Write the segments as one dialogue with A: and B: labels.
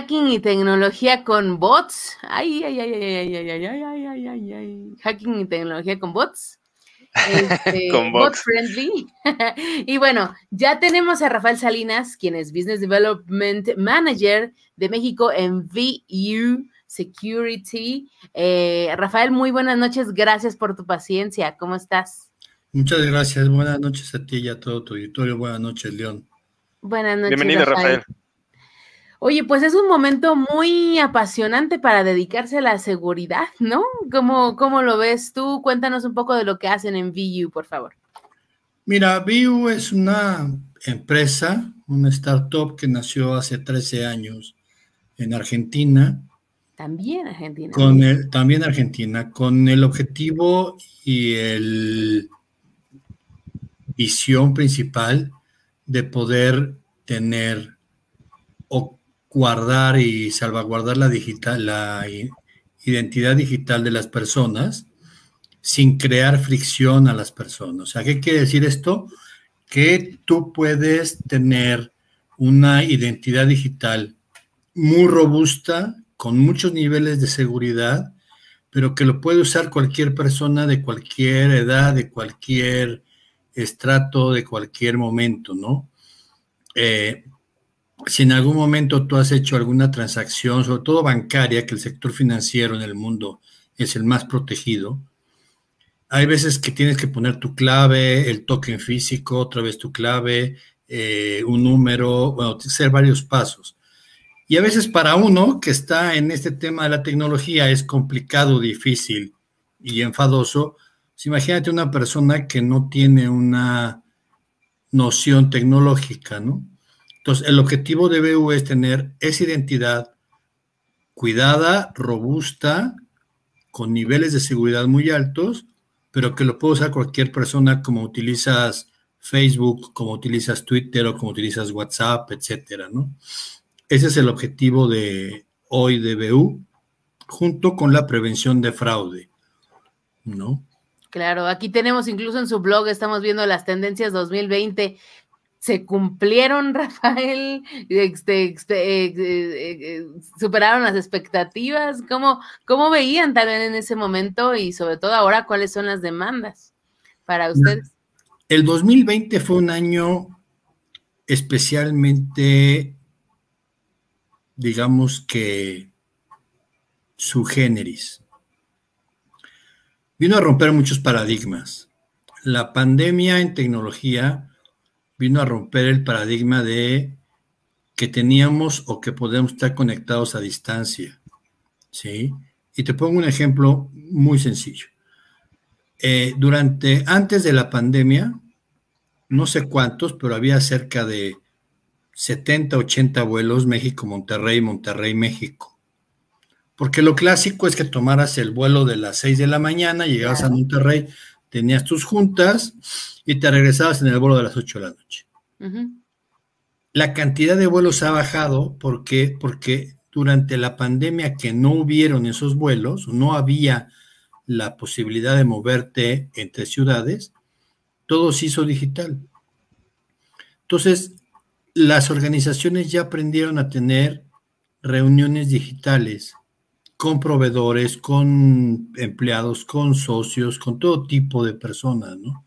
A: hacking y tecnología con bots. Ay, ay, ay, ay, ay, ay, ay, ay, ay, ay, ay. Hacking y tecnología con bots. Este, con bots. friendly. y bueno, ya tenemos a Rafael Salinas, quien es Business Development Manager de México en VU Security. Rafael, muy buenas noches. Gracias por tu paciencia. ¿Cómo estás?
B: Muchas gracias. Buenas noches a ti y a todo tu auditorio. Buenas noches, León.
A: Buenas noches. Bienvenido, Rafael. Oye, pues es un momento muy apasionante para dedicarse a la seguridad, ¿no? ¿Cómo, lo ves tú? Cuéntanos un poco de lo que hacen en VU, por favor.
B: Mira, VU es una empresa, una startup que nació hace 13 años en Argentina.
A: También Argentina. Con
B: también Argentina, con el objetivo y la visión principal de poder tener guardar y salvaguardar la, digital, la identidad digital de las personas sin crear fricción a las personas. O sea, ¿qué quiere decir esto? Que tú puedes tener una identidad digital muy robusta, con muchos niveles de seguridad, pero que lo puede usar cualquier persona de cualquier edad, de cualquier estrato, de cualquier momento, ¿no? Eh, si en algún momento tú has hecho alguna transacción, sobre todo bancaria, que el sector financiero en el mundo es el más protegido, hay veces que tienes que poner tu clave, el token físico, otra vez tu clave, eh, un número, bueno, hacer varios pasos. Y a veces para uno que está en este tema de la tecnología es complicado, difícil y enfadoso. Pues imagínate una persona que no tiene una noción tecnológica, ¿no? Entonces, el objetivo de BU es tener esa identidad cuidada, robusta, con niveles de seguridad muy altos, pero que lo pueda usar cualquier persona como utilizas Facebook, como utilizas Twitter o como utilizas WhatsApp, etcétera, Ese es el objetivo de hoy de BU, junto con la prevención de fraude, ¿no?
A: Claro, aquí tenemos incluso en su blog, estamos viendo las tendencias 2020, se cumplieron, Rafael, este, este, eh, eh, eh, superaron las expectativas, ¿Cómo, cómo veían también en ese momento y sobre todo ahora cuáles son las demandas para ustedes.
B: El 2020 fue un año especialmente, digamos que, su generis. Vino a romper muchos paradigmas. La pandemia en tecnología vino a romper el paradigma de que teníamos o que podemos estar conectados a distancia. ¿sí? Y te pongo un ejemplo muy sencillo. Eh, durante, antes de la pandemia, no sé cuántos, pero había cerca de 70, 80 vuelos México-Monterrey, Monterrey-México. Porque lo clásico es que tomaras el vuelo de las 6 de la mañana, llegabas a Monterrey, tenías tus juntas y te regresabas en el vuelo de las 8 de la noche. La cantidad de vuelos ha bajado porque, porque durante la pandemia que no hubieron esos vuelos, no había la posibilidad de moverte entre ciudades, todo se hizo digital. Entonces, las organizaciones ya aprendieron a tener reuniones digitales con proveedores, con empleados, con socios, con todo tipo de personas, ¿no?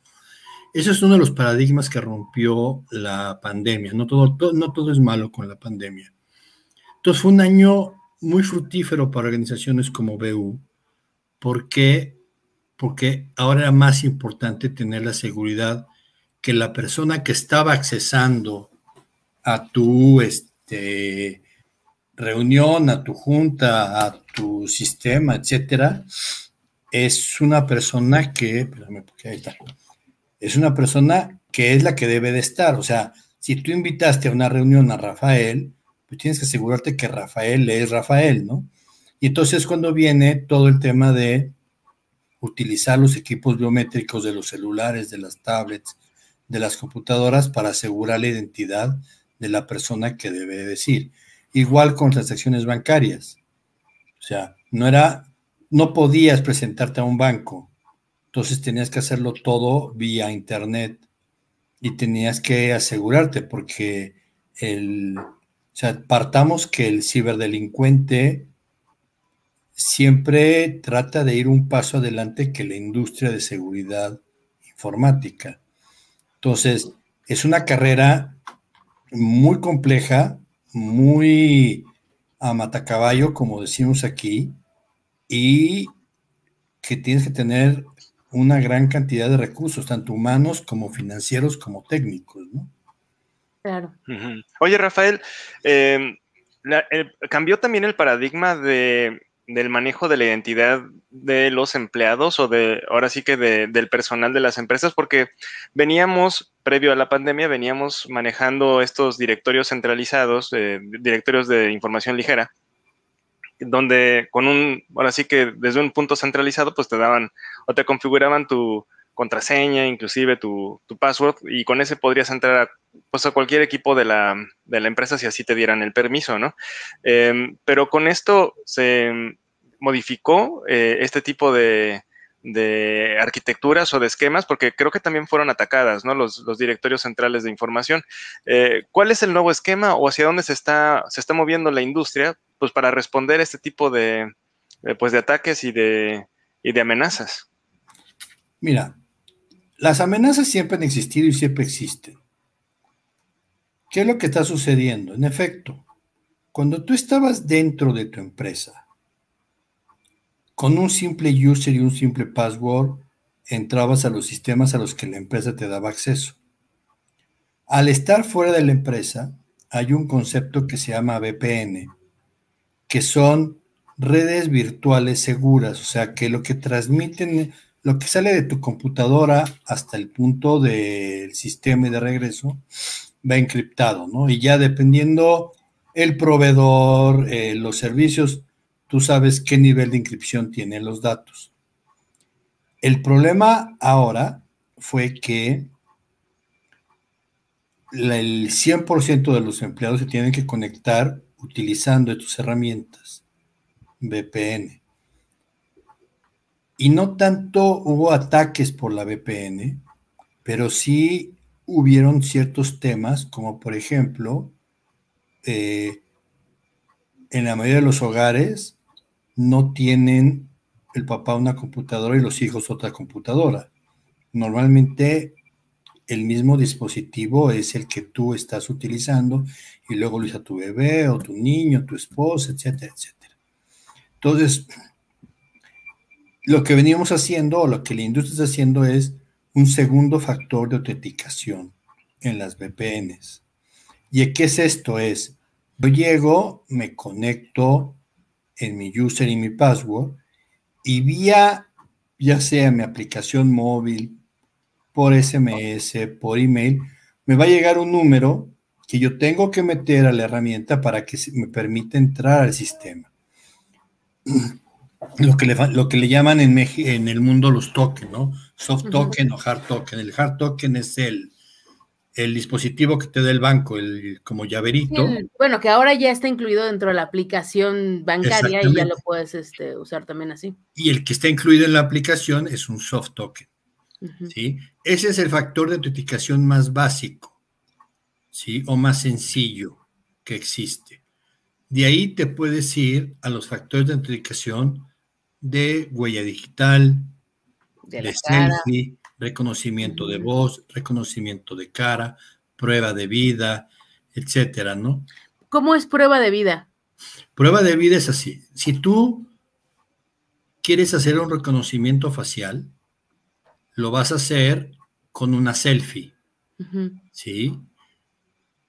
B: Ese es uno de los paradigmas que rompió la pandemia. No todo, no todo es malo con la pandemia. Entonces fue un año muy fructífero para organizaciones como BU. ¿Por Porque ahora era más importante tener la seguridad que la persona que estaba accesando a tu este, reunión, a tu junta, a tu sistema, etcétera, es una persona que, porque ahí está, es una persona que es la que debe de estar. O sea, si tú invitaste a una reunión a Rafael, pues tienes que asegurarte que Rafael es Rafael, ¿no? Y entonces cuando viene todo el tema de utilizar los equipos biométricos de los celulares, de las tablets, de las computadoras para asegurar la identidad de la persona que debe decir. Igual con las transacciones bancarias. O sea, no era, no podías presentarte a un banco. Entonces tenías que hacerlo todo vía internet y tenías que asegurarte porque el, partamos que el ciberdelincuente siempre trata de ir un paso adelante que la industria de seguridad informática. Entonces, es una carrera muy compleja muy a matacaballo, como decimos aquí, y que tienes que tener una gran cantidad de recursos, tanto humanos como financieros como técnicos, ¿no?
C: Claro. Oye, Rafael, eh, cambió también el paradigma de del manejo de la identidad de los empleados o de, ahora sí que del personal de las empresas, porque veníamos, previo a la pandemia, veníamos manejando estos directorios centralizados, eh, directorios de información ligera, donde con un, ahora sí que desde un punto centralizado, pues te daban o te configuraban tu, contraseña, inclusive tu, password, y con ese podrías entrar a, pues, a cualquier equipo de la, empresa si así te dieran el permiso, ¿no? Em, pero con esto se modificó eh, este tipo de, arquitecturas o de esquemas, porque creo que también fueron atacadas, ¿no? Los, directorios centrales de información. Eh, ¿Cuál es el nuevo esquema o hacia dónde se está, se está moviendo la industria, pues para responder a este tipo de, eh, pues, de, ataques y de, y de amenazas?
B: Mira, las amenazas siempre han existido y siempre existen. ¿Qué es lo que está sucediendo? En efecto, cuando tú estabas dentro de tu empresa, con un simple user y un simple password, entrabas a los sistemas a los que la empresa te daba acceso. Al estar fuera de la empresa, hay un concepto que se llama VPN, que son redes virtuales seguras, o sea, que lo que transmiten lo que sale de tu computadora hasta el punto del sistema y de regreso va encriptado, ¿no? Y ya dependiendo el proveedor, eh, los servicios, tú sabes qué nivel de inscripción tienen los datos. El problema ahora fue que el 100% de los empleados se tienen que conectar utilizando estas herramientas VPN. Y no tanto hubo ataques por la VPN, pero sí hubieron ciertos temas, como por ejemplo, eh, en la mayoría de los hogares no tienen el papá una computadora y los hijos otra computadora. Normalmente el mismo dispositivo es el que tú estás utilizando y luego lo usa tu bebé o tu niño, tu esposa, etcétera, etcétera. Entonces, lo que veníamos haciendo o lo que la industria está haciendo es un segundo factor de autenticación en las VPNs. ¿Y qué es esto? Es, yo llego, me conecto en mi user y mi password y vía, ya sea mi aplicación móvil, por SMS, por email, me va a llegar un número que yo tengo que meter a la herramienta para que me permita entrar al sistema lo que le, llaman en, en el mundo los tokens, ¿no? Soft token o hard token. El hard token es el, el dispositivo que te da el banco, el como llaverito.
A: bueno, que ahora ya está incluido dentro de la aplicación bancaria y ya lo puedes este, usar también así.
B: Y el que está incluido en la aplicación es un soft token. ¿sí? Ese es el factor de autenticación más básico, ¿sí? O más sencillo que existe. De ahí te puedes ir a los factores de autenticación de huella digital, de, selfie, reconocimiento de voz, reconocimiento de cara, prueba de vida, etcétera, ¿no?
A: ¿Cómo es prueba de vida?
B: Prueba de vida es así. Si tú quieres hacer un reconocimiento facial, lo vas a hacer con una selfie, ¿sí?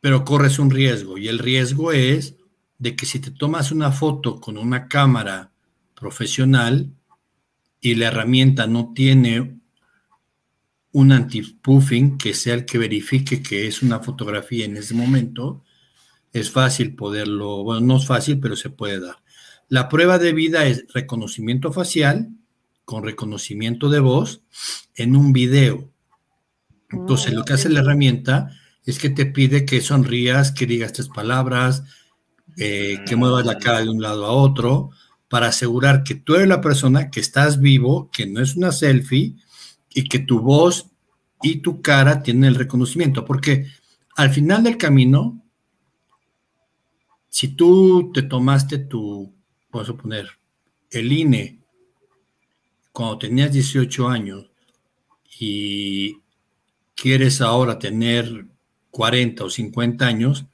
B: Pero corres un riesgo y el riesgo es de que si te tomas una foto con una cámara profesional y la herramienta no tiene un anti-puffing que sea el que verifique que es una fotografía en ese momento, es fácil poderlo, bueno, no es fácil, pero se puede dar. La prueba de vida es reconocimiento facial con reconocimiento de voz en un video. Entonces, ah, lo que hace la herramienta es que te pide que sonrías, que digas tres palabras, eh, que muevas la ah. cara de un lado a otro, para asegurar que tú eres la persona que estás vivo, que no es una selfie y que tu voz y tu cara tienen el reconocimiento. Porque al final del camino, si tú te tomaste tu, vamos a poner, el INE cuando tenías 18 años y quieres ahora tener 40 o 50 años,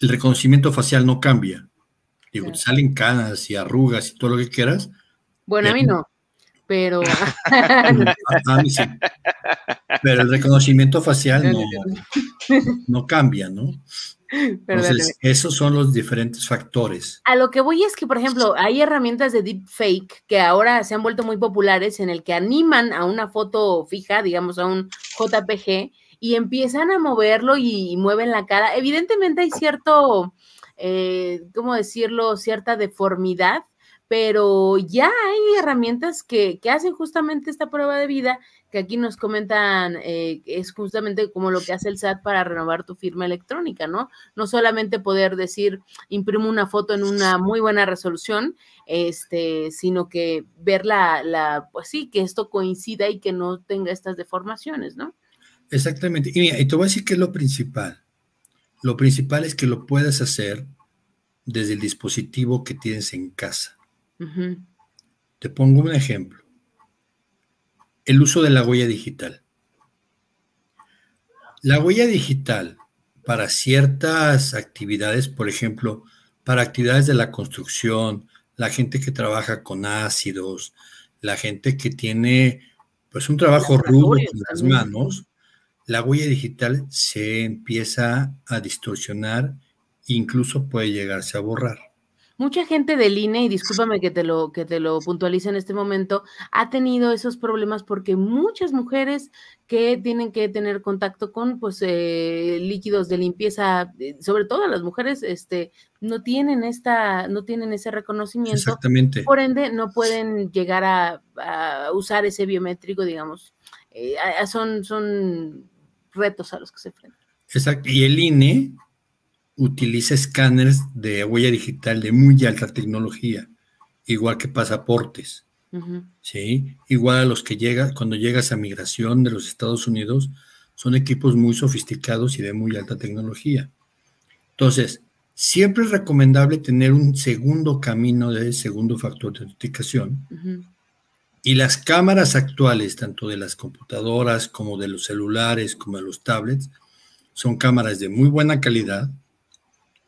B: el reconocimiento facial no cambia. Digo, salen canas y arrugas y todo lo que quieras.
A: Bueno, a mí eh, no, pero... Ah, ah,
B: pero el reconocimiento facial no, no cambia, ¿no?
A: Entonces,
B: esos son los diferentes factores.
A: A lo que voy es que, por ejemplo, hay herramientas de deepfake que ahora se han vuelto muy populares en el que animan a una foto fija, digamos a un JPG, y empiezan a moverlo y, mueven la cara. Evidentemente hay cierto eh, ¿cómo decirlo?, cierta deformidad, pero ya hay herramientas que, hacen justamente esta prueba de vida, que aquí nos comentan, eh, es justamente como lo que hace el SAT para renovar tu firma electrónica, ¿no? No solamente poder decir, imprimo una foto en una muy buena resolución, este, sino que ver la, la pues sí, que esto coincida y que no tenga estas deformaciones, ¿no?
B: Exactamente. Y mira, y te voy a decir que es lo principal. Lo principal es que lo puedas hacer desde el dispositivo que tienes en casa. Te pongo un ejemplo. El uso de la huella digital. La huella digital para ciertas actividades, por ejemplo, para actividades de la construcción, la gente que trabaja con ácidos, la gente que tiene pues un trabajo rudo con las manos, la huella digital se empieza a distorsionar, incluso puede llegarse a borrar.
A: Mucha gente del INE, y discúlpame que te lo, que te lo puntualice en este momento, ha tenido esos problemas porque muchas mujeres que tienen que tener contacto con pues eh, líquidos de limpieza, eh, sobre todo las mujeres, este, no tienen esta, no tienen ese reconocimiento.
B: Exactamente. Por
A: ende, no pueden llegar a, usar ese biométrico, digamos. Eh, son, son retos a los que se enfrentan.
B: Exacto, y el INE utiliza escáneres de huella digital de muy alta tecnología, igual que pasaportes, ¿sí? Igual a los que llega, cuando llegas a migración de los Estados Unidos, son equipos muy sofisticados y de muy alta tecnología. Entonces, siempre es recomendable tener un segundo camino de segundo factor de autenticación, y las cámaras actuales, tanto de las computadoras como de los celulares, como de los tablets, son cámaras de muy buena calidad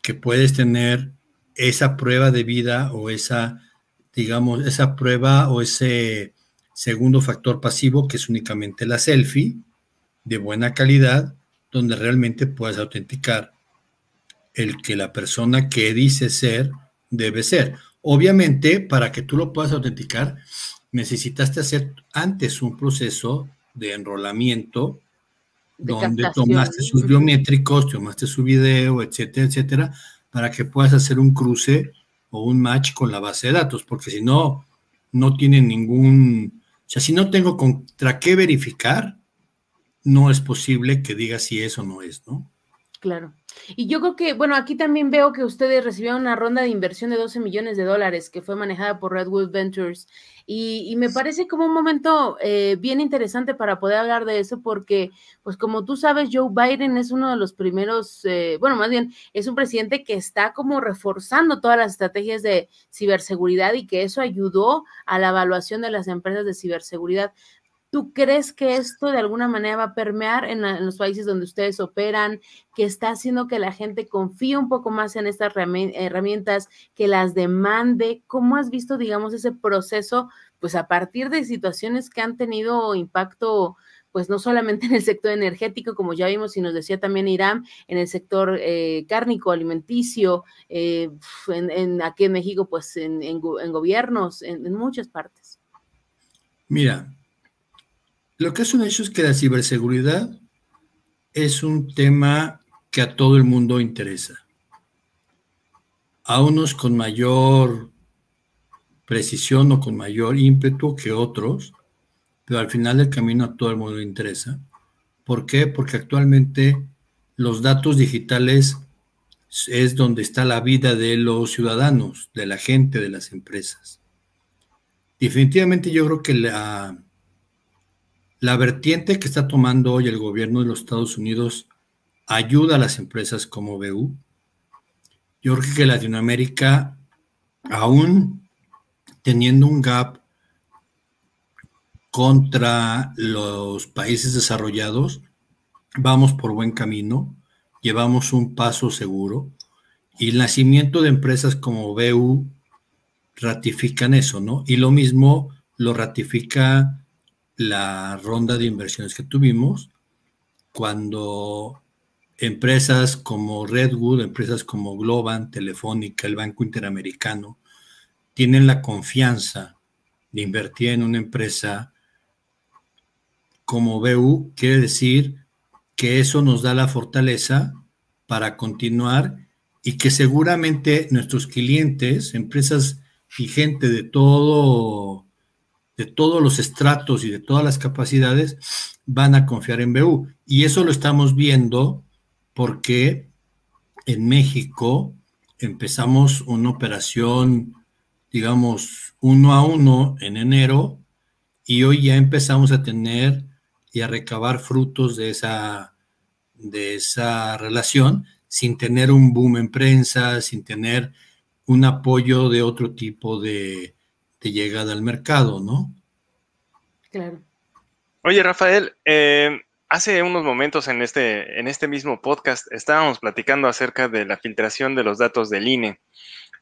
B: que puedes tener esa prueba de vida o esa, digamos, esa prueba o ese segundo factor pasivo que es únicamente la selfie de buena calidad, donde realmente puedes autenticar el que la persona que dice ser debe ser. Obviamente, para que tú lo puedas autenticar, necesitaste hacer antes un proceso de enrolamiento donde tomaste sus biométricos, tomaste su video, etcétera, etcétera, para que puedas hacer un cruce o un match con la base de datos, porque si no, no tiene ningún, o sea, si no tengo contra qué verificar, no es posible que diga si es o no es, ¿no?
A: Claro. Y yo creo que, bueno, aquí también veo que ustedes recibieron una ronda de inversión de 12 millones de dólares que fue manejada por Redwood Ventures. Y, me parece como un momento eh, bien interesante para poder hablar de eso porque, pues como tú sabes, Joe Biden es uno de los primeros, eh, bueno, más bien es un presidente que está como reforzando todas las estrategias de ciberseguridad y que eso ayudó a la evaluación de las empresas de ciberseguridad. ¿Tú crees que esto de alguna manera va a permear en, los países donde ustedes operan, que está haciendo que la gente confíe un poco más en estas herramientas, que las demande? ¿Cómo has visto, digamos, ese proceso, pues a partir de situaciones que han tenido impacto, pues no solamente en el sector energético, como ya vimos y nos decía también Irán, en el sector eh, cárnico, alimenticio, eh, en, aquí en México, pues en gobiernos, en muchas partes?
B: Mira, lo que es un hecho es que la ciberseguridad es un tema que a todo el mundo interesa. A unos con mayor precisión o con mayor ímpetu que otros, pero al final del camino a todo el mundo interesa. ¿Por qué? Porque actualmente los datos digitales es donde está la vida de los ciudadanos, de la gente, de las empresas. Definitivamente yo creo que la la vertiente que está tomando hoy el gobierno de los Estados Unidos ayuda a las empresas como BU. Yo creo que Latinoamérica, aún teniendo un gap contra los países desarrollados, vamos por buen camino, llevamos un paso seguro y el nacimiento de empresas como BU ratifican eso, ¿no? Y lo mismo lo ratifica la ronda de inversiones que tuvimos, cuando empresas como Redwood, empresas como Globan, Telefónica, el Banco Interamericano, tienen la confianza de invertir en una empresa como BU, quiere decir que eso nos da la fortaleza para continuar y que seguramente nuestros clientes, empresas y gente de todo de todos los estratos y de todas las capacidades van a confiar en BU. Y eso lo estamos viendo porque en México empezamos una operación, digamos, uno a uno en enero y hoy ya empezamos a tener y a recabar frutos de esa, de esa relación sin tener un boom en prensa, sin tener un apoyo de otro tipo de, llegada al mercado, ¿no?
C: Claro. Oye, Rafael, eh, hace unos momentos en este, en este mismo podcast estábamos platicando acerca de la filtración de los datos del INE.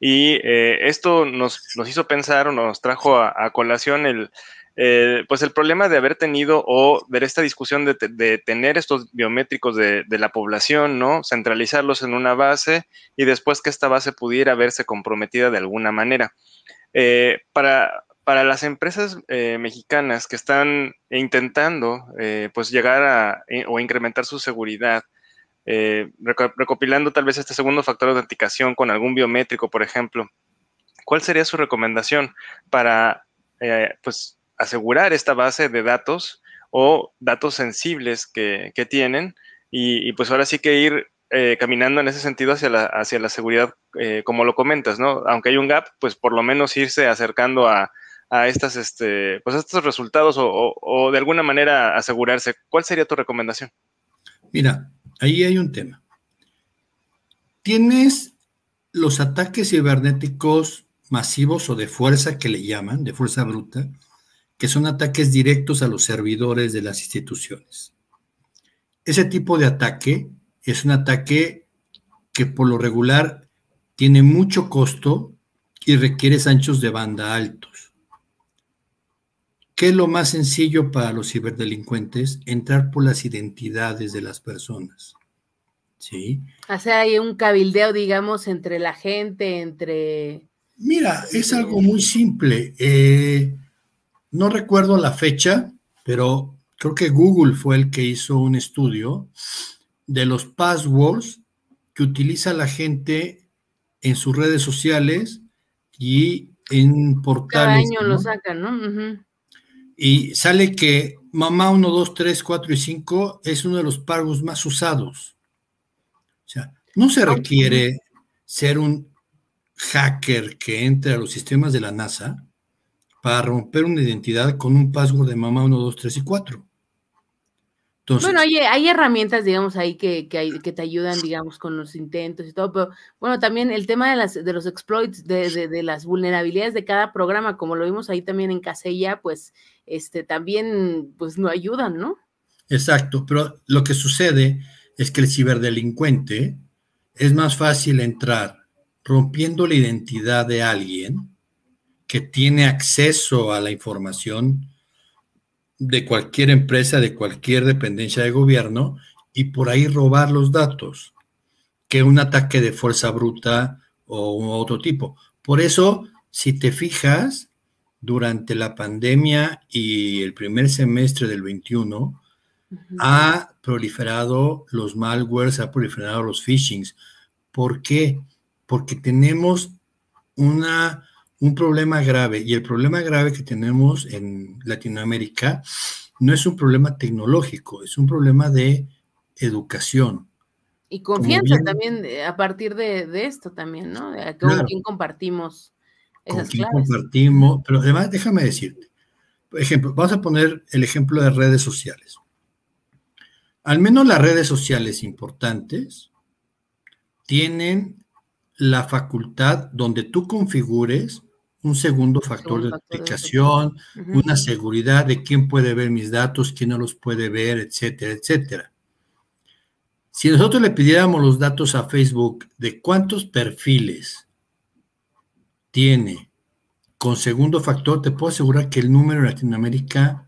C: Y eh, esto nos, hizo pensar o nos trajo a, colación el, eh, pues el problema de haber tenido o ver esta discusión de, tener estos biométricos de, de, la población, ¿no? Centralizarlos en una base y después que esta base pudiera verse comprometida de alguna manera. Eh, para, las empresas eh, mexicanas que están intentando eh, pues llegar a o incrementar su seguridad, recopilando tal vez este segundo factor de autenticación con algún biométrico, por ejemplo, ¿cuál sería su recomendación para pues asegurar esta base de datos o datos sensibles que, tienen? Y, y, pues ahora sí que ir eh, caminando en ese sentido hacia la, hacia la seguridad, eh, como lo comentas, ¿no? Aunque hay un gap, pues por lo menos irse acercando a, estas, este, pues estos resultados o, de alguna manera asegurarse.
B: ¿Cuál sería tu recomendación? Mira, ahí hay un tema. Tienes los ataques cibernéticos masivos o de fuerza que le llaman, de fuerza bruta, que son ataques directos a los servidores de las instituciones. Ese tipo de ataque es un ataque que por lo regular tiene mucho costo y requiere anchos de banda altos. ¿Qué es lo más sencillo para los ciberdelincuentes? Entrar por las identidades de las personas. ¿Sí?
A: sea, hay un cabildeo, digamos, entre la gente, entre...
B: Mira, es algo muy simple. Eh, no recuerdo la fecha, pero creo que Google fue el que hizo un estudio de los passwords que utiliza la gente en sus redes sociales y en portales. Cada año lo
A: sacan, ¿no?
B: Y sale que mamá 1, 2, 3, 4 y 5 es uno de los passwords más usados. O sea, no se requiere ser un hacker que entre a los sistemas de la NASA para romper una identidad con un password de mamá 1, 2, 3 y 4 bueno,
A: eh, hay, herramientas, digamos, ahí que, hay, que, te ayudan, digamos, con los intentos y todo, pero bueno, también el tema de, las, de los exploits, de, las vulnerabilidades de cada programa, como lo vimos ahí también en Casella, pues este, también pues, no ayudan, ¿no?
B: Exacto, pero lo que sucede es que el ciberdelincuente es más fácil entrar rompiendo la identidad de alguien que tiene acceso a la información de cualquier empresa, de cualquier dependencia de gobierno y por ahí robar los datos que un ataque de fuerza bruta o otro tipo. Por eso, si te fijas, durante la pandemia y el primer semestre del 21, ha proliferado los malwares, ha proliferado los phishings. ¿Por qué? Porque tenemos una un problema grave. Y el problema grave que tenemos en Latinoamérica no es un problema tecnológico, es un problema de educación.
A: Y confianza también eh, a partir de, esto también, ¿no? con quién compartimos
B: esas con quién compartimos, pero además déjame decirte, por ejemplo, vamos a poner el ejemplo de redes sociales. Al menos las redes sociales importantes tienen la facultad donde tú configures un segundo factor de aplicación, una seguridad de quién puede ver mis datos, quién no los puede ver, etcétera, etcétera. Si nosotros le pidiéramos los datos a Facebook de cuántos perfiles tiene con segundo factor, te puedo asegurar que el número en Latinoamérica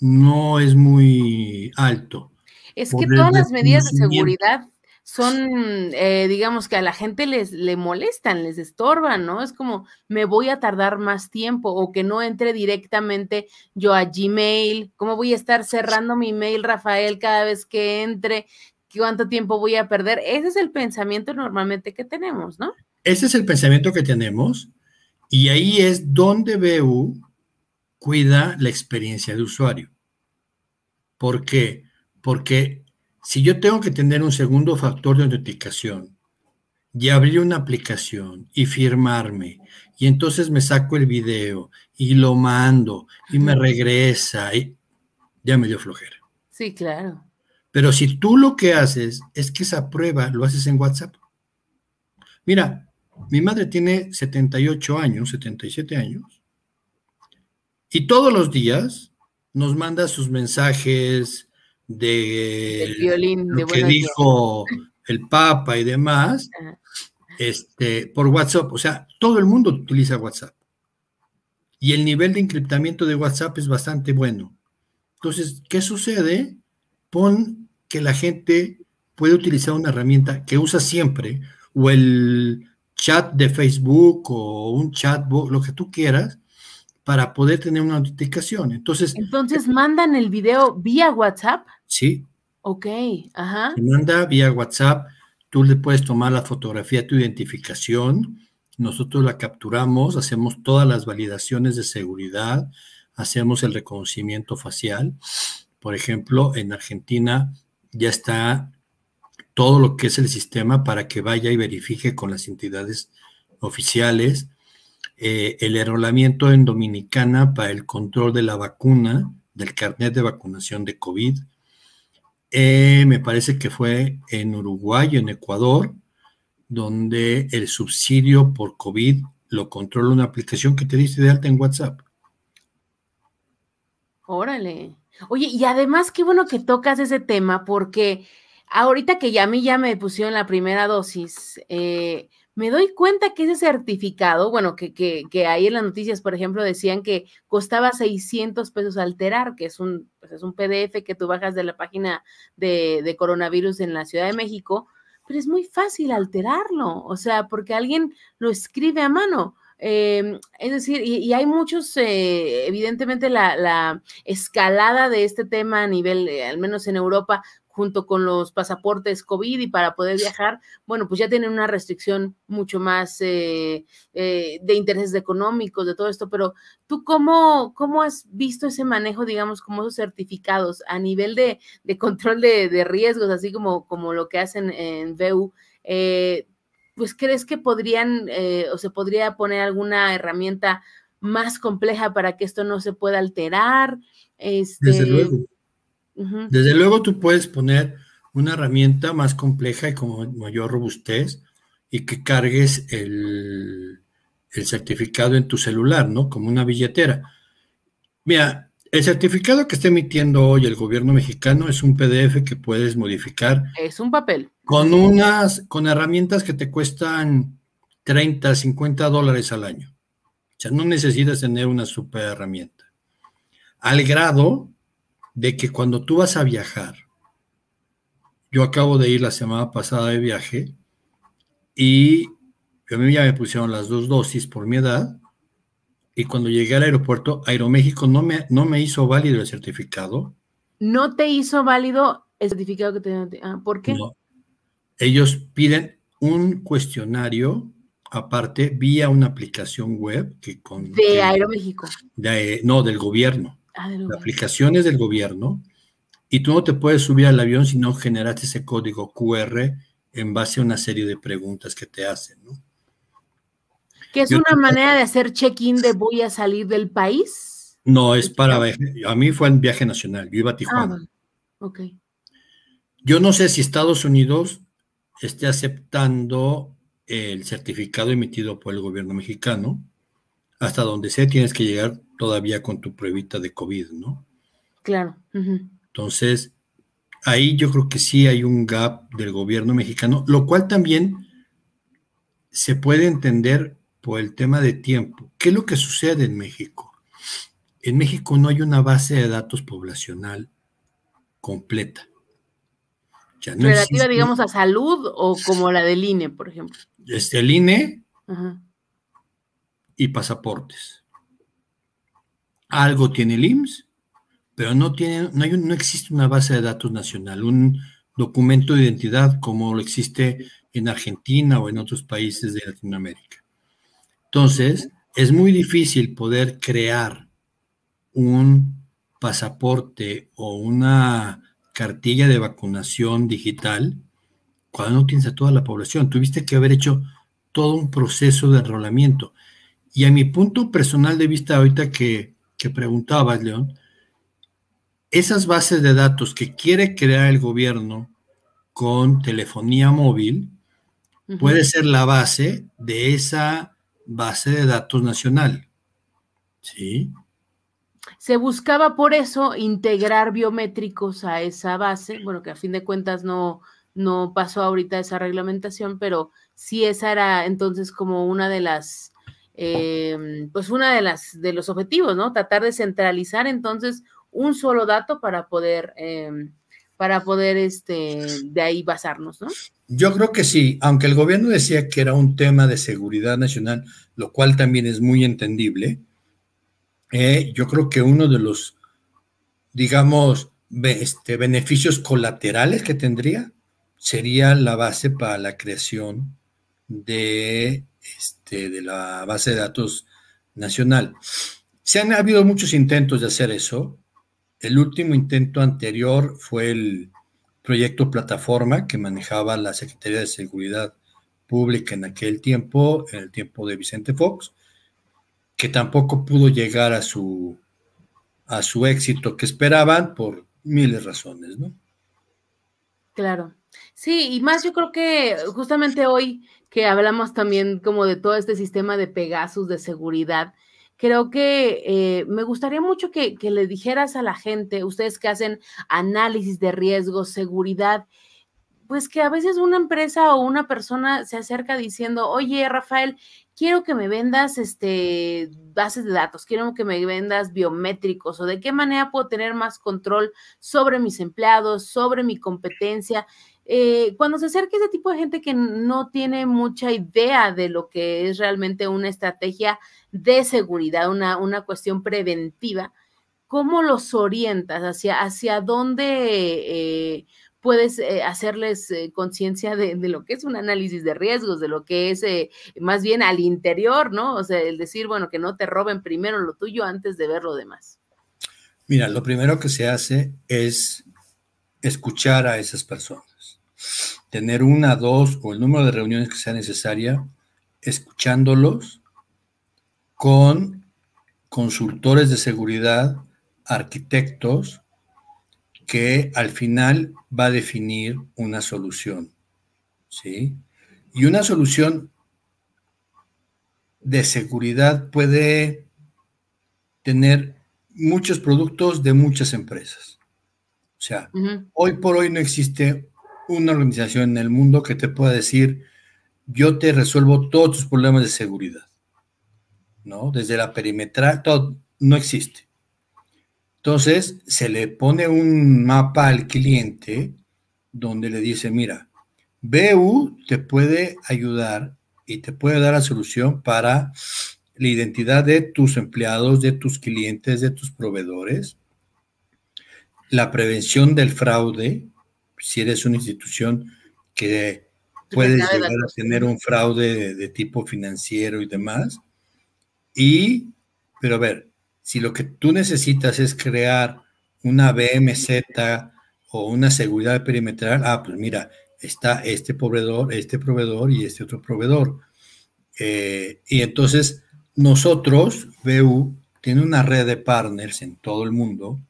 B: no es muy alto. Es que todas las medidas de seguridad
A: son, eh, digamos que a la gente les le molestan, les estorban, ¿no? Es como, me voy a tardar más tiempo o que no entre directamente yo a Gmail, ¿cómo voy a estar cerrando mi mail, Rafael, cada vez que entre? ¿Cuánto tiempo voy a perder? Ese es el pensamiento normalmente que tenemos, ¿no?
B: Ese es el pensamiento que tenemos y ahí es donde BU cuida la experiencia de usuario. ¿Por qué? Porque si yo tengo que tener un segundo factor de autenticación y abrir una aplicación y firmarme y entonces me saco el video y lo mando y me regresa y ya me dio flojera. Sí, claro. Pero si tú lo que haces es que esa prueba lo haces en WhatsApp. Mira, mi madre tiene 78 años, 77 años, y todos los días nos manda sus mensajes, de lo que dijo el Papa y demás, ah. este, por WhatsApp. O sea, todo el mundo utiliza WhatsApp. Y el nivel de encriptamiento de WhatsApp es bastante bueno. Entonces, ¿qué sucede? Pon que la gente puede utilizar una herramienta que usa siempre, o el chat de Facebook o un chatbot, lo que tú quieras, para poder tener una notificación. Entonces,
A: Entonces eh, mandan el video vía WhatsApp. ¿sí? Ok, ajá.
B: manda vía WhatsApp, tú le puedes tomar la fotografía de tu identificación, nosotros la capturamos, hacemos todas las validaciones de seguridad, hacemos el reconocimiento facial. Por ejemplo, en Argentina ya está todo lo que es el sistema para que vaya y verifique con las entidades oficiales. Eh, el enrolamiento en Dominicana para el control de la vacuna, del carnet de vacunación de COVID, eh, me parece que fue en Uruguay, en Ecuador, donde el subsidio por COVID lo controla una aplicación que te dice de alta en WhatsApp.
A: Órale. Oye, y además qué bueno que tocas ese tema porque ahorita que ya a mí ya me pusieron la primera dosis, eh, me doy cuenta que ese certificado, bueno, que, que, ahí en las noticias, por ejemplo, decían que costaba 600 pesos alterar, que es un, pues, es un PDF que tú bajas de la página de, coronavirus en la Ciudad de México, pero es muy fácil alterarlo, o sea, porque alguien lo escribe a mano. Em, es decir, y, hay muchos, eh, evidentemente la, escalada de este tema a nivel, eh, al menos en Europa, junto con los pasaportes COVID y para poder viajar, bueno, pues ya tienen una restricción mucho más eh, eh, de intereses económicos, de todo esto, pero tú cómo, cómo has visto ese manejo, digamos, como esos certificados a nivel de, control de, riesgos, así como, como lo que hacen en VU, eh, pues crees que podrían o se podría poner alguna herramienta más compleja para que esto no se pueda alterar? Desde este, luego. Desde
B: luego tú puedes poner una herramienta más compleja y con mayor robustez y que cargues el, certificado en tu celular, ¿no? Como una billetera. Mira, el certificado que está emitiendo hoy el gobierno mexicano es un PDF que puedes modificar.
A: Es un papel.
B: Con unas, con herramientas que te cuestan 30, 50 dólares al año. O sea, no necesitas tener una super herramienta. Al grado de que cuando tú vas a viajar, yo acabo de ir la semana pasada de viaje y a mí ya me pusieron las dos dosis por mi edad y cuando llegué al aeropuerto, Aeroméxico no me, no me hizo válido el certificado.
A: ¿No te hizo válido el certificado que tenías ah, ¿Por qué?
B: Ellos piden un cuestionario aparte vía una aplicación web que con...
A: De Aeroméxico.
B: no, del gobierno. Aplicaciones del gobierno y tú no te puedes subir al avión si no generaste ese código QR en base a una serie de preguntas que te hacen, ¿no?
A: Que es una manera de hacer check-in de voy a salir del país.
B: No, es para a mí fue en viaje nacional. Yo iba a ah, Tijuana. ok. Yo no sé si Estados Unidos esté aceptando el certificado emitido por el gobierno mexicano hasta donde sea tienes que llegar todavía con tu pruebita de COVID, ¿no? Claro. Entonces, ahí yo creo que sí hay un gap del gobierno mexicano, lo cual también se puede entender por el tema de tiempo. ¿Qué es lo que sucede en México? En México no hay una base de datos poblacional completa. Ya no Relativa, digamos,
A: a salud o como la del INE, por ejemplo.
B: Este, el INE y pasaportes. Algo tiene el IMSS, pero no, tiene, no, hay, no existe una base de datos nacional, un documento de identidad como lo existe en Argentina o en otros países de Latinoamérica. Entonces, es muy difícil poder crear un pasaporte o una cartilla de vacunación digital cuando no tienes a toda la población. Tuviste que haber hecho todo un proceso de enrolamiento. Y a mi punto personal de vista, ahorita que, que preguntabas, León, esas bases de datos que quiere crear el gobierno con telefonía móvil puede ser la base de esa base de datos nacional. ¿Sí?
A: Se buscaba por eso integrar biométricos a esa base, bueno, que a fin de cuentas no, no pasó ahorita esa reglamentación, pero sí esa era entonces como una de las Em, pues una de las de los objetivos, ¿no? Tratar de centralizar entonces un solo dato para poder em, para poder este de ahí basarnos, ¿no?
B: Yo creo que sí, aunque el gobierno decía que era un tema de seguridad nacional, lo cual también es muy entendible. Eh, yo creo que uno de los, digamos, este, beneficios colaterales que tendría sería la base para la creación de este, de la base de datos nacional. Se han habido muchos intentos de hacer eso. El último intento anterior fue el proyecto Plataforma que manejaba la Secretaría de Seguridad Pública en aquel tiempo, en el tiempo de Vicente Fox, que tampoco pudo llegar a su, a su éxito que esperaban por miles de razones, ¿no?
A: Claro. Sí, y más yo creo que justamente hoy que hablamos también como de todo este sistema de Pegasus de seguridad. Creo que eh, me gustaría mucho que, le dijeras a la gente, ustedes que hacen análisis de riesgo, seguridad, pues que a veces una empresa o una persona se acerca diciendo, oye, Rafael, quiero que me vendas este, bases de datos, quiero que me vendas biométricos o de qué manera puedo tener más control sobre mis empleados, sobre mi competencia. Eh, cuando se acerca ese tipo de gente que no tiene mucha idea de lo que es realmente una estrategia de seguridad, una, cuestión preventiva, ¿cómo los orientas? ¿Hacia, hacia dónde eh, puedes eh, hacerles conciencia de, de, lo que es un análisis de riesgos, de lo que es más bien al interior, ¿no? O sea, el decir, bueno, que no te roben primero lo tuyo antes de ver lo demás.
B: Mira, lo primero que se hace es escuchar a esas personas tener una, dos o el número de reuniones que sea necesaria, escuchándolos con consultores de seguridad, arquitectos, que al final va a definir una solución. ¿Sí? Y una solución de seguridad puede tener muchos productos de muchas empresas. O sea, hoy por hoy no existe una organización en el mundo que te pueda decir, yo te resuelvo todos tus problemas de seguridad, ¿no? Desde la perimetral, todo, no existe. Entonces, se le pone un mapa al cliente donde le dice, mira, BU te puede ayudar y te puede dar la solución para la identidad de tus empleados, de tus clientes, de tus proveedores, la prevención del fraude, si eres una institución que puedes llegar a tener un fraude de, tipo financiero y demás. Y, pero a ver, si lo que tú necesitas es crear una BMZ o una seguridad perimetral, ah, pues mira, está este proveedor, este proveedor y este otro proveedor. Eh, y entonces nosotros, BU, tiene una red de partners en todo el mundo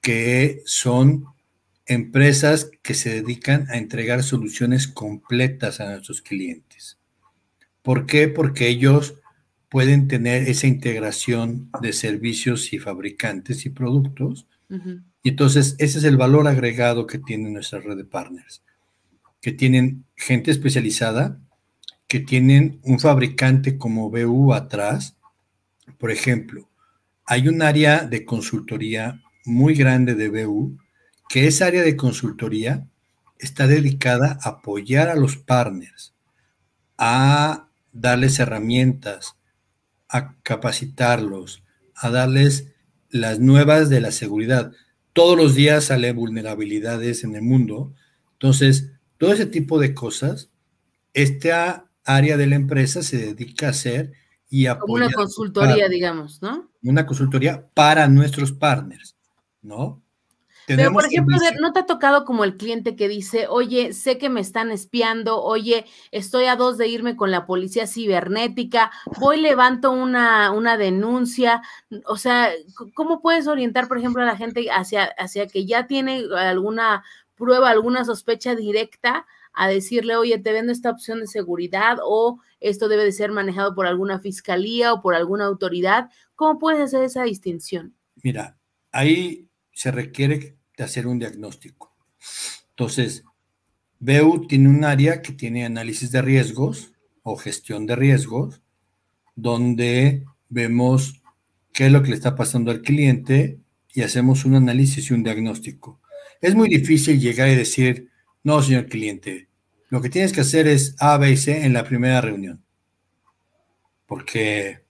B: que son empresas que se dedican a entregar soluciones completas a nuestros clientes. ¿Por qué? Porque ellos pueden tener esa integración de servicios y fabricantes y productos. Y entonces ese es el valor agregado que tiene nuestra red de partners, que tienen gente especializada, que tienen un fabricante como BU atrás. Por ejemplo, hay un área de consultoría muy grande de BU que esa área de consultoría está dedicada a apoyar a los partners, a darles herramientas, a capacitarlos, a darles las nuevas de la seguridad. Todos los días salen vulnerabilidades en el mundo. Entonces, todo ese tipo de cosas, esta área de la empresa se dedica a hacer y apoyar. Como una consultoría,
A: digamos, ¿no?
B: Una consultoría para nuestros partners, ¿no? Pero, por ejemplo,
A: ¿no te ha tocado como el cliente que dice, oye, sé que me están espiando, oye, estoy a dos de irme con la policía cibernética, voy, levanto una, una denuncia? O sea, ¿cómo puedes orientar, por ejemplo, a la gente hacia, hacia que ya tiene alguna prueba, alguna sospecha directa? a decirle, oye, te vendo esta opción de seguridad o esto debe de ser manejado por alguna fiscalía o por alguna autoridad. ¿Cómo puedes hacer esa distinción?
B: Mira, ahí se requiere que de hacer un diagnóstico. Entonces, BU tiene un área que tiene análisis de riesgos o gestión de riesgos, donde vemos qué es lo que le está pasando al cliente y hacemos un análisis y un diagnóstico. Es muy difícil llegar y decir, no, señor cliente, lo que tienes que hacer es A, B y C en la primera reunión, porque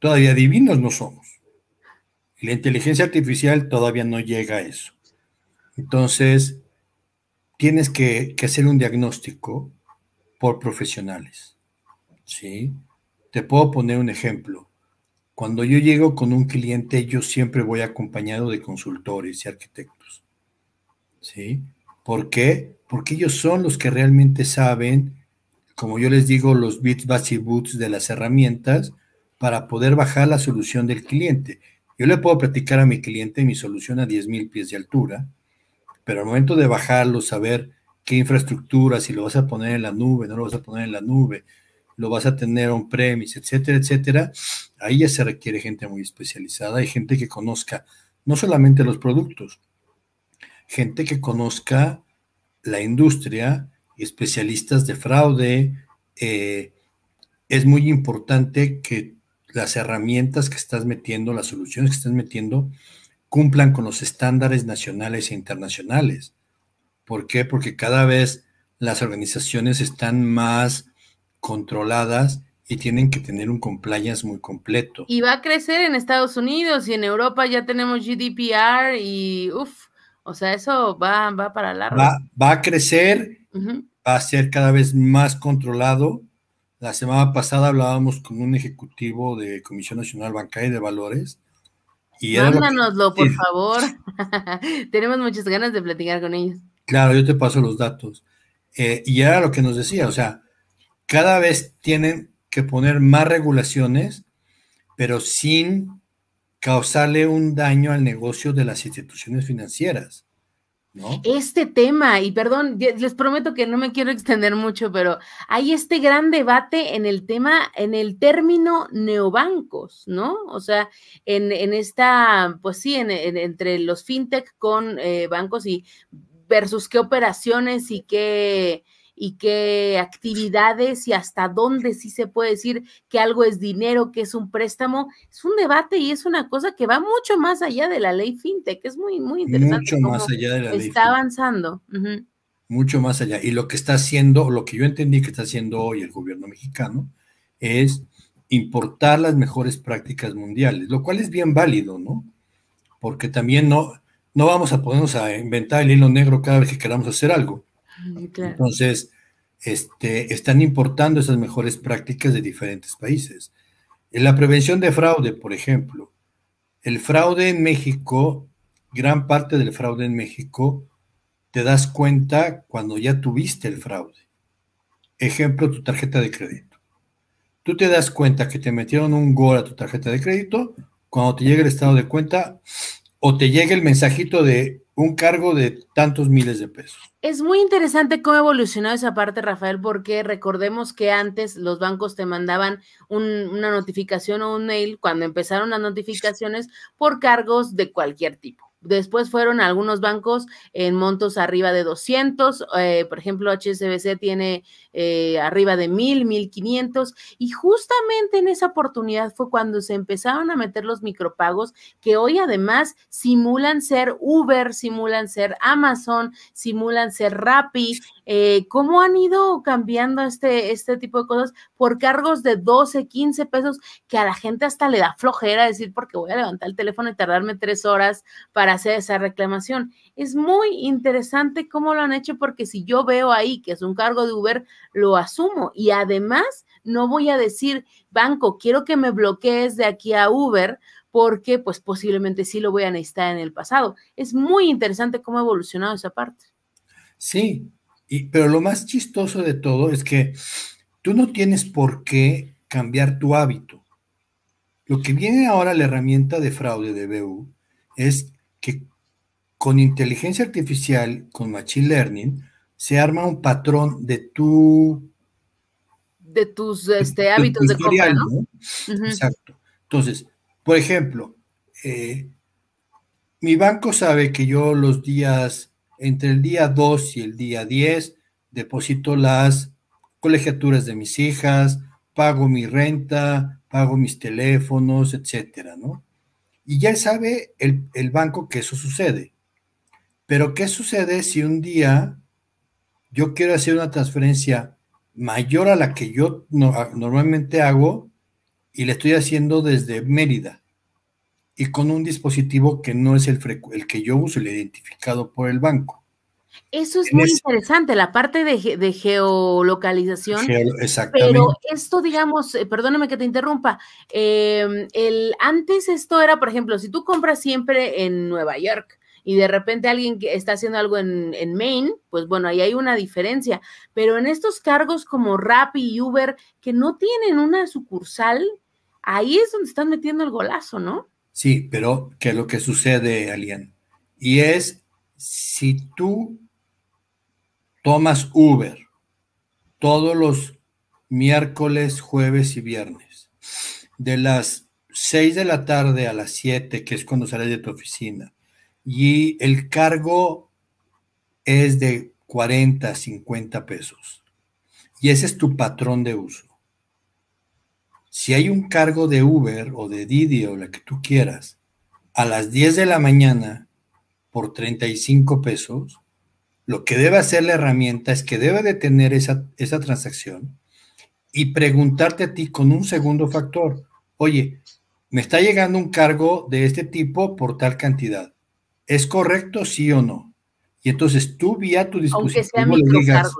B: todavía divinos no somos. la inteligencia artificial todavía no llega a eso. Entonces, tienes que, hacer un diagnóstico por profesionales. ¿sí? Te puedo poner un ejemplo. Cuando yo llego con un cliente, yo siempre voy acompañado de consultores y arquitectos. ¿sí? ¿Por qué? Porque ellos son los que realmente saben, como yo les digo, los bits, bats y boots de las herramientas para poder bajar la solución del cliente. Yo le puedo platicar a mi cliente mi solución a 10.000 pies de altura, pero al momento de bajarlo, saber qué infraestructura, si lo vas a poner en la nube, no lo vas a poner en la nube, lo vas a tener on-premise, etcétera, etcétera, ahí ya se requiere gente muy especializada y gente que conozca no solamente los productos, gente que conozca la industria y especialistas de fraude. Eh, es muy importante que las herramientas que estás metiendo, las soluciones que estás metiendo, cumplan con los estándares nacionales e internacionales. ¿Por qué? Porque cada vez las organizaciones están más controladas y tienen que tener un compliance muy completo.
A: Y va a crecer en Estados Unidos y en Europa ya tenemos GDPR y uff, o sea, eso va, va para largo. Va,
B: a crecer, va a ser cada vez más controlado. La semana pasada hablábamos con un ejecutivo de Comisión Nacional Bancaria y de Valores por
A: favor. Tenemos muchas ganas de platicar con
B: ellos. Claro, yo te paso los datos. Eh, y era lo que nos decía, o sea, cada vez tienen que poner más regulaciones, pero sin causarle un daño al negocio de las instituciones financieras.
A: Este tema, y perdón, les prometo que no me quiero extender mucho, pero hay este gran debate en el tema, en el término neobancos, ¿no? O sea, en, esta, pues sí, en, entre los fintech con eh, bancos y versus qué operaciones y qué y qué actividades y hasta dónde sí se puede decir que algo es dinero, que es un préstamo. Es un debate y es una cosa que va mucho más allá de la ley fintech. Es muy, muy interesante. está avanzando.
B: Mucho más allá. Y lo que está haciendo, lo que yo entendí que está haciendo hoy el gobierno mexicano es importar las mejores prácticas mundiales, lo cual es bien válido, ¿no? Porque también no, no vamos a ponernos a inventar el hilo negro cada vez que queramos hacer algo. Entonces, este, están importando esas mejores prácticas de diferentes países. En la prevención de fraude, por ejemplo, el fraude en México, gran parte del fraude en México, te das cuenta cuando ya tuviste el fraude. Ejemplo, tu tarjeta de crédito. Tú te das cuenta que te metieron un gol a tu tarjeta de crédito cuando te llega el estado de cuenta o te llega el mensajito de un cargo de tantos miles de pesos.
A: Es muy interesante cómo evolucionó evolucionado esa parte, Rafael, porque recordemos que antes los bancos te mandaban una notificación o un mail cuando empezaron las notificaciones por cargos de cualquier tipo. Después fueron algunos bancos en montos arriba de 200, eh, por ejemplo, HSBC tiene eh, arriba de mil, mil quinientos, y justamente en esa oportunidad fue cuando se empezaron a meter los micropagos que hoy además simulan ser Uber, simulan ser Amazon, simulan ser Rappi, eh, cómo han ido cambiando este, este tipo de cosas por cargos de 12, 15 pesos que a la gente hasta le da flojera decir porque voy a levantar el teléfono y tardarme tres horas para hacer esa reclamación. Es muy interesante cómo lo han hecho porque si yo veo ahí que es un cargo de Uber, lo asumo. Y además, no voy a decir, banco, quiero que me bloquees de aquí a Uber porque pues posiblemente sí lo voy a necesitar en el pasado. Es muy interesante cómo ha evolucionado esa parte.
B: Sí, pero lo más chistoso de todo es que tú no tienes por qué cambiar tu hábito. Lo que viene ahora la herramienta de fraude de BU es que con inteligencia artificial, con machine learning, se arma un patrón de tu...
A: De tus este, hábitos de compra, ¿no?
B: Exacto. Entonces, por ejemplo, eh, mi banco sabe que yo los días, entre el día 2 y el día 10, deposito las colegiaturas de mis hijas, pago mi renta, pago mis teléfonos, etcétera, ¿no? Y ya sabe el, el banco que eso sucede. Pero, ¿qué sucede si un día yo quiero hacer una transferencia mayor a la que yo normalmente hago y le estoy haciendo desde Mérida y con un dispositivo que no es el, que yo uso, el identificado por el banco.
A: Eso es muy interesante, la parte de, geolocalización. pero esto, digamos, eh, perdóname que te interrumpa, eh, el, antes esto era, por ejemplo, si tú compras siempre en Nueva York, y de repente alguien que está haciendo algo en, Maine, pues bueno, ahí hay una diferencia. Pero en estos cargos como Rappi y Uber, que no tienen una sucursal, ahí es donde están metiendo el golazo, ¿no?
B: Sí, pero que lo que sucede, Alien, y es si tú tomas Uber todos los miércoles, jueves y viernes, de las 6 de la tarde a las 7, que es cuando sales de tu oficina, y el cargo es de 40, 50 pesos. Y ese es tu patrón de uso. Si hay un cargo de Uber o de Didi o la que tú quieras a las 10 de la mañana por 35 pesos, lo que debe hacer la herramienta es que debe detener esa, esa transacción y preguntarte a ti con un segundo factor, oye, me está llegando un cargo de este tipo por tal cantidad. ¿Es correcto, sí o no? Y entonces tú vía tu dispositivo le digas,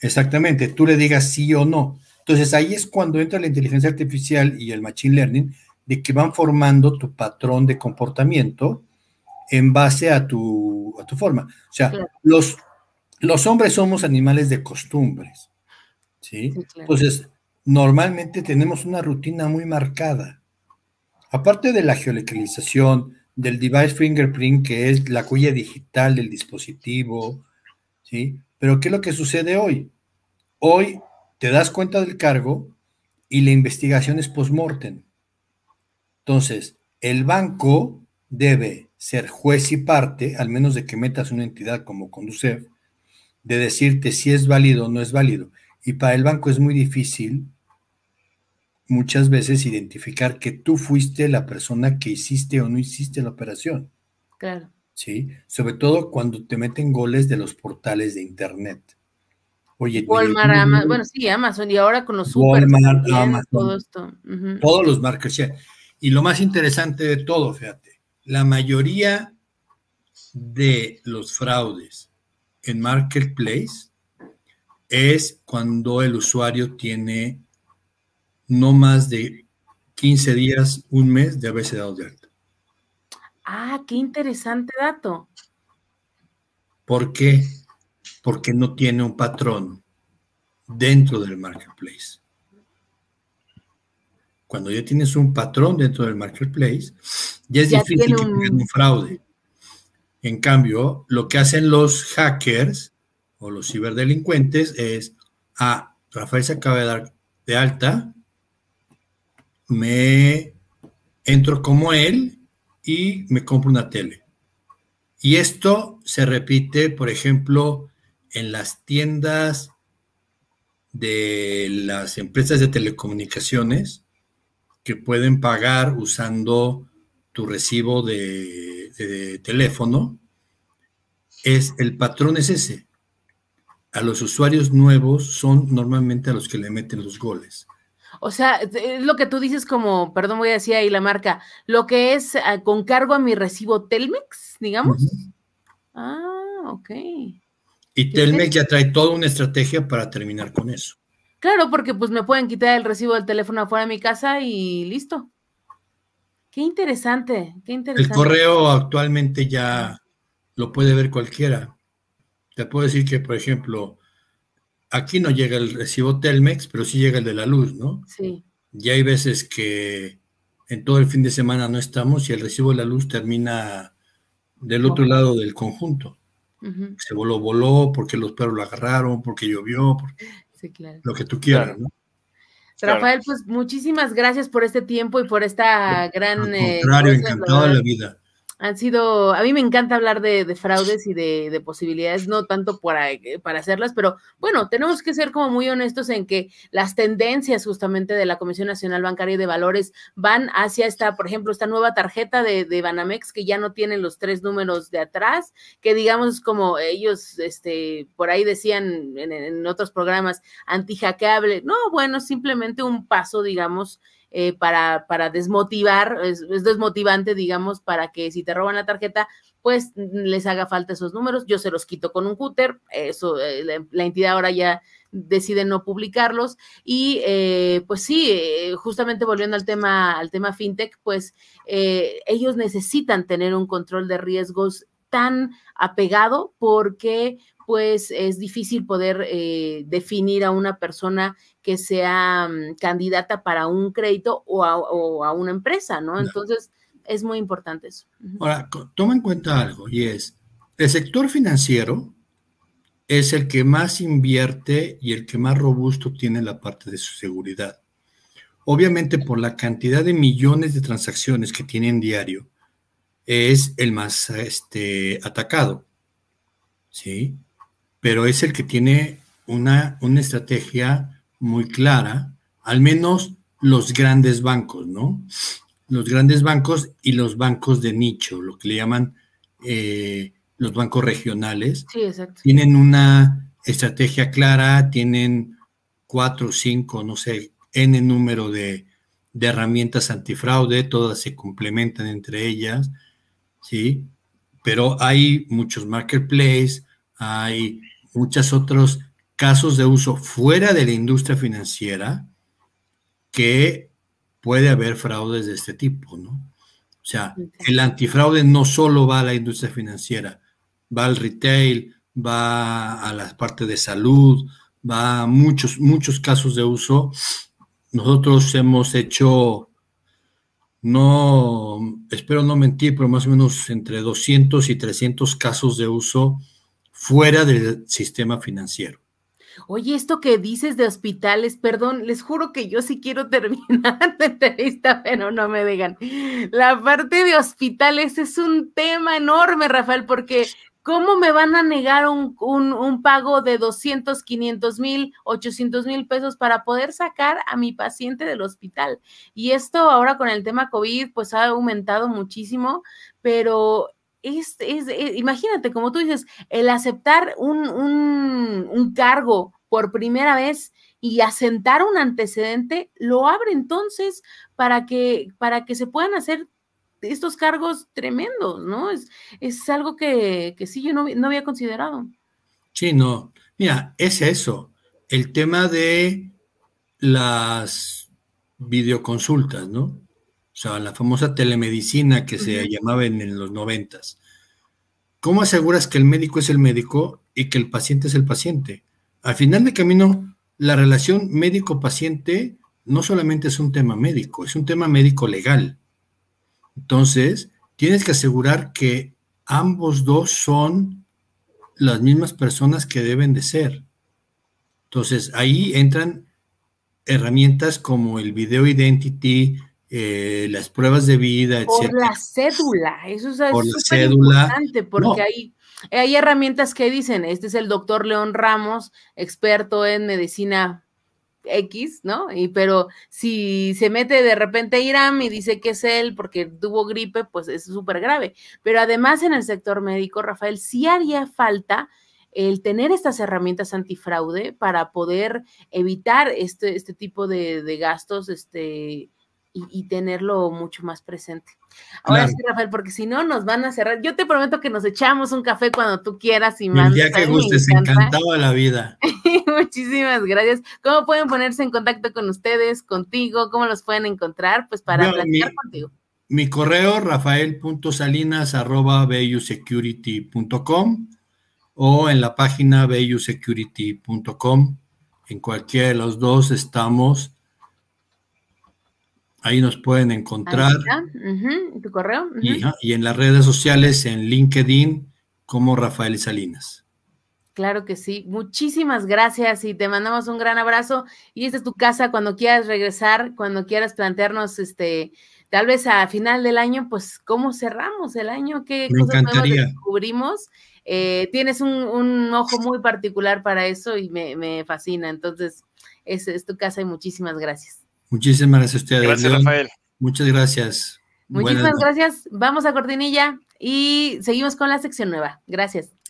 B: exactamente, tú le digas sí o no. Entonces ahí es cuando entra la inteligencia artificial y el machine learning de que van formando tu patrón de comportamiento en base a tu, tu forma. O sea, los, los hombres somos animales de costumbres, ¿sí? Entonces, normalmente tenemos una rutina muy marcada. Aparte de la geolocalización, del device fingerprint, que es la huella digital del dispositivo, ¿sí? Pero ¿qué es lo que sucede hoy? Hoy te das cuenta del cargo y la investigación es post-mortem. Entonces, el banco debe ser juez y parte, al menos de que metas una entidad como Conducef, de decirte si es válido o no es válido. Y para el banco es muy difícil muchas veces identificar que tú fuiste la persona que hiciste o no hiciste la operación. Claro. Sí, sobre todo cuando te meten goles de los portales de internet. Oye, Amazon, bueno,
A: sí, Amazon, y ahora con los Amazon, todo
B: Todos los marketplaces Y lo más interesante de todo, fíjate, la mayoría de los fraudes en Marketplace es cuando el usuario tiene no más de 15 días, un mes de haberse dado de alta.
A: Ah, qué interesante dato.
B: ¿Por qué? Porque no tiene un patrón dentro del marketplace. Cuando ya tienes un patrón dentro del marketplace, ya es difícil un... un fraude. En cambio, lo que hacen los hackers o los ciberdelincuentes es, ah, Rafael se acaba de dar de alta, me entro como él y me compro una tele. Y esto se repite, por ejemplo, en las tiendas de las empresas de telecomunicaciones que pueden pagar usando tu recibo de, teléfono. Es el patrón es ese. A los usuarios nuevos son normalmente a los que le meten los goles.
A: O sea, es lo que tú dices como, perdón, voy a decir ahí la marca, lo que es ah, con cargo a mi recibo Telmex, digamos. Ah, ok.
B: Y Telmex ya trae toda una estrategia para terminar con eso.
A: Claro, porque pues me pueden quitar el recibo del teléfono afuera de mi casa y listo. Qué interesante, qué interesante. El correo
B: actualmente ya lo puede ver cualquiera. Te puedo decir que, por ejemplo, aquí no llega el recibo Telmex, pero sí llega el de la luz, ¿no? Sí. Y hay veces que en todo el fin de semana no estamos y el recibo de la luz termina del otro lado del conjunto. Se voló, voló, porque los perros lo agarraron, porque llovió, porque lo que tú quieras, ¿no? Rafael,
A: pues muchísimas gracias por este tiempo y por esta gran... Eh, Al encantado de la vida han sido, a mí me encanta hablar de, fraudes y de, posibilidades, no tanto para, eh, para hacerlas, pero bueno, tenemos que ser como muy honestos en que las tendencias justamente de la Comisión Nacional Bancaria y de Valores van hacia esta, por ejemplo, esta nueva tarjeta de, Banamex que ya no tiene los tres números de atrás, que digamos como ellos, este, por ahí decían en, otros programas, antihackeable. No, bueno, simplemente un paso, digamos, eh, para, para desmotivar, es, desmotivante, digamos, para que si te roban la tarjeta, pues les haga falta esos números. Yo se los quito con un cúter, eso, eh, la, entidad ahora ya decide no publicarlos. Y eh, pues sí, justamente volviendo al tema, al tema fintech, pues ellos necesitan tener un control de riesgos tan apegado porque pues es difícil poder definir a una persona que sea mm, candidata para un crédito o a, una empresa, ¿no? Entonces, es muy importante eso.
B: Ahora, toma en cuenta algo, y es, el sector financiero es el que más invierte y el que más robusto tiene la parte de su seguridad. Obviamente, por la cantidad de millones de transacciones que tienen diario, es el más este, atacado, ¿sí? Pero es el que tiene una, una estrategia muy clara, al menos los grandes bancos, ¿no? Los grandes bancos y los bancos de nicho, lo que le llaman eh, los bancos regionales. Sí, exacto. Tienen una estrategia clara, tienen cuatro, cinco, no sé, n número de, herramientas antifraude, todas se complementan entre ellas, ¿sí? Pero hay muchos marketplaces, hay muchas otros casos de uso fuera de la industria financiera que puede haber fraudes de este tipo, ¿no? O sea, el antifraude no solo va a la industria financiera, va al retail, va a la parte de salud, va a muchos, muchos casos de uso. Nosotros hemos hecho, no, espero no mentir, pero más o menos entre 200 y 300 casos de uso fuera del sistema financiero.
A: Oye, esto que dices de hospitales, perdón, les juro que yo sí quiero terminar de entrevista, pero no me dejan. La parte de hospitales es un tema enorme, Rafael, porque ¿cómo me van a negar un, pago de 200, 500 mil, 800 mil pesos para poder sacar a mi paciente del hospital? Y esto ahora con el tema COVID, pues ha aumentado muchísimo, pero es, eh, imagínate, como tú dices, el aceptar un, cargo por primera vez y asentar un antecedente, lo abre entonces para que, para que se puedan hacer estos cargos tremendos, ¿no? Es, es algo que, que sí yo no, no, había considerado.
B: Sí, no. Mira, es eso. El tema de las videoconsultas, ¿no? o sea, la famosa telemedicina que se llamaba en, los noventas. ¿Cómo aseguras que el médico es el médico y que el paciente es el paciente? Al final de camino, la relación médico-paciente no solamente es un tema médico, es un tema médico-legal. Entonces, tienes que asegurar que ambos dos son las mismas personas que deben de ser. Entonces, ahí entran herramientas como el video identity, eh, las pruebas de vida, etc. Por la
A: cédula, eso es súper importante porque hay, herramientas que dicen, este es el doctor León Ramos, experto en medicina X, ¿no? Y pero si se mete de repente Irán y dice que es él porque tuvo gripe, pues es súper grave. Pero además en el sector médico, Rafael, sí haría falta el tener estas herramientas antifraude para poder evitar este, este tipo de, de gastos este, y, tenerlo mucho más presente. Ahora sí, Rafael, porque si no nos van a cerrar. Yo te prometo que nos echamos un café cuando tú quieras y más. Ya que gustes, encantado
B: la vida.
A: Muchísimas gracias. ¿Cómo pueden ponerse en contacto con ustedes, contigo? ¿Cómo los pueden encontrar? Pues para hablar platicar mi, contigo.
B: Mi correo, rafael.salinas.com o en la página bellusecurity.com. En cualquiera de los dos estamos Ahí nos pueden encontrar.
A: ¿Tu correo? y,
B: en las redes sociales, en LinkedIn, como Rafael Salinas.
A: Claro que sí. Muchísimas gracias y te mandamos un gran abrazo. Y esta es tu casa cuando quieras regresar, cuando quieras plantearnos, este, tal vez a final del año, pues cómo cerramos el año, qué cosas descubrimos. Eh, tienes un, ojo muy particular para eso y me, fascina. Entonces, es, es tu casa y muchísimas gracias.
B: Muchísimas gracias a ustedes. Gracias, Rafael. Muchas gracias. Muchísimas
A: gracias. Vamos a Cortinilla y seguimos con la sección nueva. Gracias.